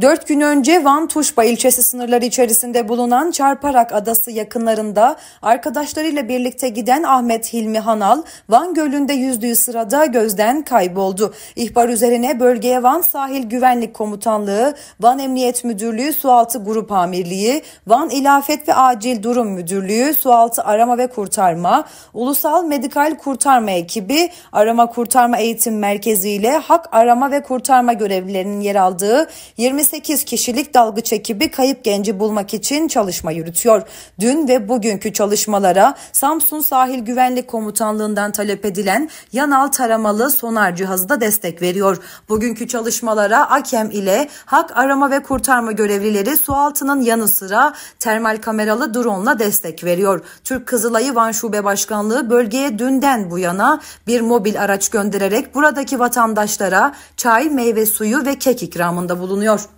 Dört gün önce Van Tuşba ilçesi sınırları içerisinde bulunan Çarparak Adası yakınlarında arkadaşlarıyla birlikte giden Ahmet Hilmi Hanal, Van Gölü'nde yüzdüğü sırada gözden kayboldu. İhbar üzerine bölgeye Van Sahil Güvenlik Komutanlığı, Van Emniyet Müdürlüğü Sualtı Grup Amirliği, Van İlafet ve Acil Durum Müdürlüğü, Sualtı Arama ve Kurtarma, Ulusal Medikal Kurtarma Ekibi, Arama Kurtarma Eğitim Merkezi ile Hak Arama ve Kurtarma görevlilerinin yer aldığı 20 28 kişilik dalgıç ekibi kayıp genci bulmak için çalışma yürütüyor. Dün ve bugünkü çalışmalara Samsun Sahil Güvenlik Komutanlığından talep edilen yanal taramalı sonar cihazı da destek veriyor. Bugünkü çalışmalara AKEM ile hak arama ve kurtarma görevlileri su altının yanı sıra termal kameralı drone ile destek veriyor. Türk Kızılay'ı Van Şube Başkanlığı bölgeye dünden bu yana bir mobil araç göndererek buradaki vatandaşlara çay, meyve suyu ve kek ikramında bulunuyor.